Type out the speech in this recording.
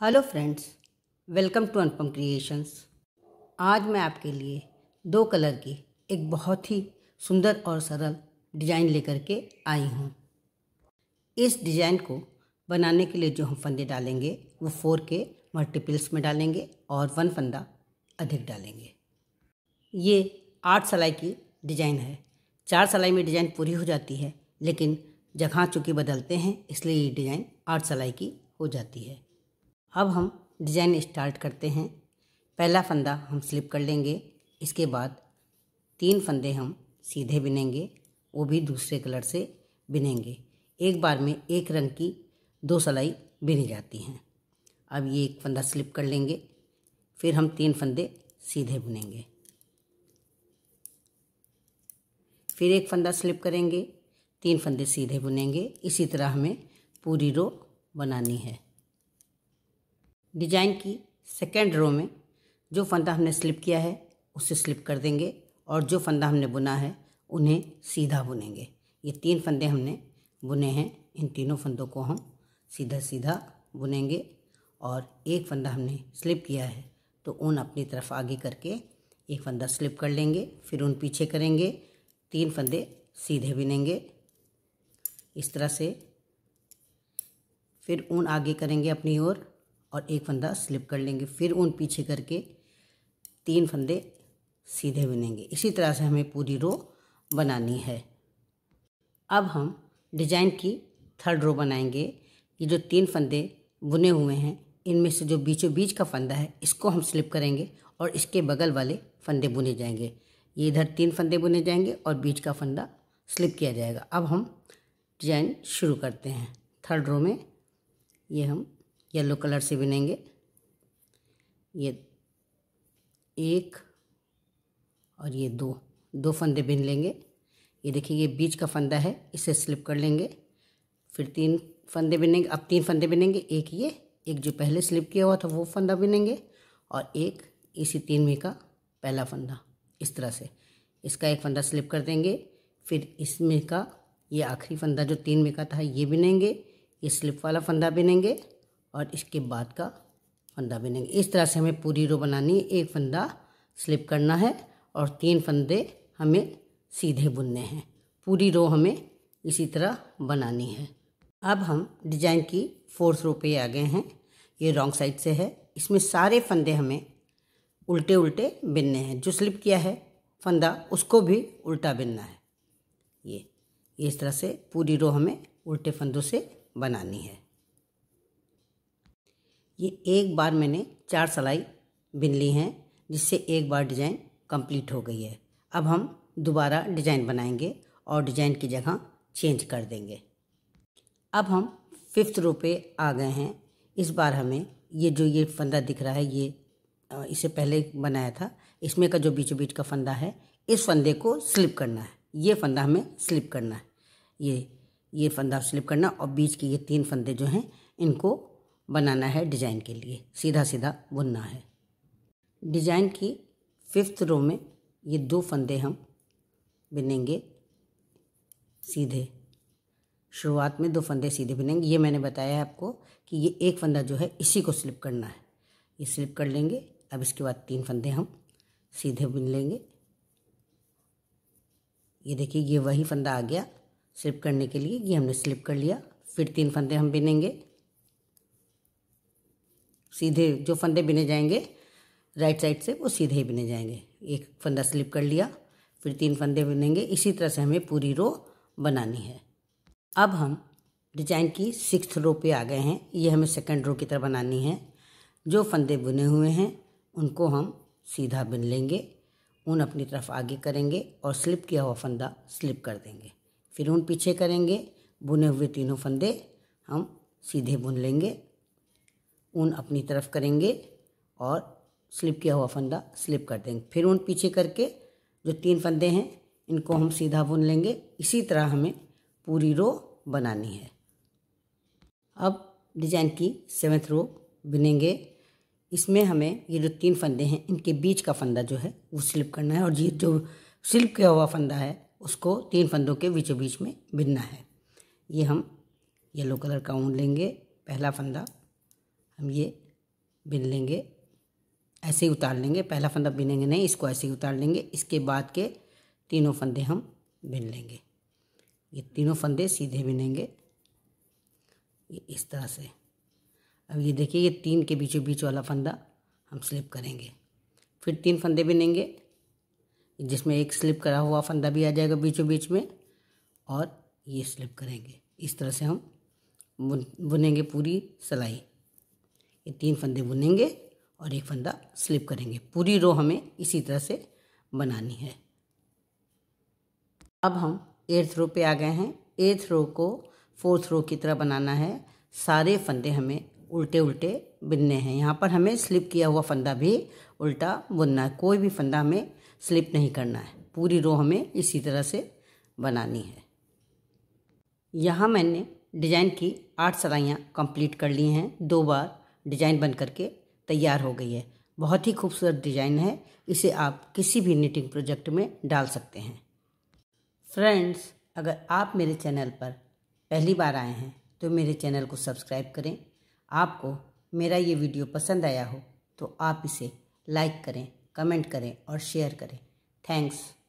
hello friends welcome to Anupam creations आज मैं आपके लिए दो कलर की एक बहुत ही सुंदर और सरल डिज़ाइन लेकर के आई हूँ इस डिज़ाइन को बनाने के लिए जो हम फंदे डालेंगे वो फोर के मल्टीपल्स में डालेंगे और वन फंदा अधिक डालेंगे ये आठ सलाई की डिज़ाइन है चार सलाई में डिज़ाइन पूरी हो जाती है लेकिन जगह चूँकि बदलते हैं इसलिए ये डिज़ाइन आठ सलाई की हो जाती है अब हम डिज़ाइन स्टार्ट करते हैं पहला फंदा हम स्लिप कर लेंगे इसके बाद तीन फंदे हम सीधे बिनेंगे वो भी दूसरे कलर से बिनेंगे एक बार में एक रंग की दो सलाई बिनी जाती हैं अब ये एक फंदा स्लिप कर लेंगे फिर हम तीन फंदे सीधे बुनेंगे फिर एक फंदा स्लिप करेंगे तीन फंदे सीधे बुनेंगे इसी तरह हमें पूरी रो बनानी है डिजाइन की सेकेंड रो में जो फंदा हमने स्लिप किया है उसे स्लिप कर देंगे और जो फंदा हमने बुना है उन्हें सीधा बुनेंगे ये तीन फंदे हमने बुने हैं इन तीनों फंदों को हम सीधा सीधा बुनेंगे और एक फंदा हमने स्लिप किया है तो ऊन अपनी तरफ आगे करके एक फंदा स्लिप कर लेंगे फिर ऊन पीछे करेंगे तीन फंदे सीधे बुनेंगे इस तरह से फिर ऊन आगे करेंगे अपनी ओर और एक फंदा स्लिप कर लेंगे फिर उन पीछे करके तीन फंदे सीधे बनेंगे इसी तरह से हमें पूरी रो बनानी है अब हम डिजाइन की थर्ड रो बनाएंगे ये जो तीन फंदे बुने हुए हैं इनमें से जो बीचों बीच का फंदा है इसको हम स्लिप करेंगे और इसके बगल वाले फंदे बुने जाएंगे ये इधर तीन फंदे बुने जाएंगे और बीच का फंदा स्लिप किया जाएगा अब हम डिजाइन शुरू करते हैं थर्ड रो में ये हम येलो कलर से बिनेंगे ये एक और ये दो दो फंदे बिन लेंगे ये देखिए ये बीच का फंदा है इसे स्लिप कर लेंगे फिर तीन फंदे बिनेंगे अब तीन फंदे बिनेंगे एक ये एक जो पहले स्लिप किया हुआ था वो फंदा बिनेंगे और एक इसी तीन में का पहला फंदा इस तरह से इसका एक फंदा स्लिप कर देंगे फिर इसमें का ये आखिरी फंदा जो तीन में का था ये बिनेंगे ये स्लिप वाला फंदा बिनेंगे और इसके बाद का फंदा बिनेंगे इस तरह से हमें पूरी रो बनानी है एक फंदा स्लिप करना है और तीन फंदे हमें सीधे बुनने हैं पूरी रो हमें इसी तरह बनानी है अब हम डिजाइन की फोर्थ रो पे आ गए हैं ये रॉन्ग साइड से है इसमें सारे फंदे हमें उल्टे उल्टे बिनने हैं जो स्लिप किया है फंदा उसको भी उल्टा बिनना है ये इस तरह से पूरी रो हमें उल्टे फंदों से बनानी है ये एक बार मैंने चार सलाई बिन ली हैं जिससे एक बार डिज़ाइन कंप्लीट हो गई है अब हम दोबारा डिज़ाइन बनाएंगे और डिज़ाइन की जगह चेंज कर देंगे अब हम फिफ्थ रो पे आ गए हैं इस बार हमें ये जो ये फंदा दिख रहा है ये इसे पहले बनाया था इसमें का जो बीचों बीच का फंदा है इस फंदे को स्लिप करना है ये फंदा हमें स्लिप करना है ये ये फंदा स्लिप करना और बीच के ये तीन फंदे जो हैं इनको बनाना है डिजाइन के लिए सीधा सीधा बुनना है डिजाइन की फिफ्थ रो में ये दो फंदे हम बिनेंगे सीधे शुरुआत में दो फंदे सीधे बिनेंगे ये मैंने बताया है आपको कि ये एक फंदा जो है इसी को स्लिप करना है ये स्लिप कर लेंगे अब इसके बाद तीन फंदे हम सीधे बिन लेंगे ये देखिए ये वही फंदा आ गया स्लिप करने के लिए ये हमने स्लिप कर लिया फिर तीन फंदे हम बिनेंगे सीधे जो फंदे बिने जाएंगे राइट साइड से वो सीधे ही बिने जाएंगे एक फंदा स्लिप कर लिया फिर तीन फंदे बिनेंगे इसी तरह से हमें पूरी रो बनानी है अब हम डिजाइन की सिक्स रो पे आ गए हैं ये हमें सेकंड रो की तरह बनानी है जो फंदे बुने हुए हैं उनको हम सीधा बिन लेंगे ऊन अपनी तरफ आगे करेंगे और स्लिप किया हुआ फंदा स्लिप कर देंगे फिर ऊन पीछे करेंगे बुने हुए तीनों फंदे हम सीधे बुन लेंगे ऊन अपनी तरफ करेंगे और स्लिप किया हुआ फंदा स्लिप कर देंगे फिर ऊन पीछे करके जो तीन फंदे हैं इनको हम सीधा बुन लेंगे इसी तरह हमें पूरी रो बनानी है अब डिजाइन की सेवेंथ रो बुनेंगे इसमें हमें ये जो तीन फंदे हैं इनके बीच का फंदा जो है वो स्लिप करना है और ये जो स्लिप किया हुआ फंदा है उसको तीन फंदों के बीचों बीच में बिनना है ये हम येलो कलर का ऊन लेंगे पहला फंदा हम ये बिन लेंगे ऐसे ही उतार लेंगे पहला फंदा बिनेंगे नहीं इसको ऐसे ही उतार लेंगे इसके बाद के तीनों फंदे हम बिन लेंगे ये तीनों फंदे सीधे बिनेंगे ये इस तरह से अब ये देखिए ये तीन के बीचों बीच वाला फंदा हम स्लिप करेंगे फिर तीन फंदे बिनेंगे जिसमें एक स्लिप करा हुआ फंदा भी आ जाएगा बीचों बीच में और ये स्लिप करेंगे इस तरह से हम बुनेंगे पूरी सिलाई ये तीन फंदे बुनेंगे और एक फंदा स्लिप करेंगे पूरी रो हमें इसी तरह से बनानी है अब हम एर्थ रो पे आ गए हैं एर्थ रो को फोर्थ रो की तरह बनाना है सारे फंदे हमें उल्टे उल्टे बुनने हैं यहाँ पर हमें स्लिप किया हुआ फंदा भी उल्टा बुनना है कोई भी फंदा हमें स्लिप नहीं करना है पूरी रो हमें इसी तरह से बनानी है यहाँ मैंने डिजाइन की आठ सलाइयाँ कंप्लीट कर ली हैं दो बार डिज़ाइन बन करके तैयार हो गई है बहुत ही खूबसूरत डिज़ाइन है इसे आप किसी भी निटिंग प्रोजेक्ट में डाल सकते हैं फ्रेंड्स अगर आप मेरे चैनल पर पहली बार आए हैं तो मेरे चैनल को सब्सक्राइब करें आपको मेरा ये वीडियो पसंद आया हो तो आप इसे लाइक करें कमेंट करें और शेयर करें थैंक्स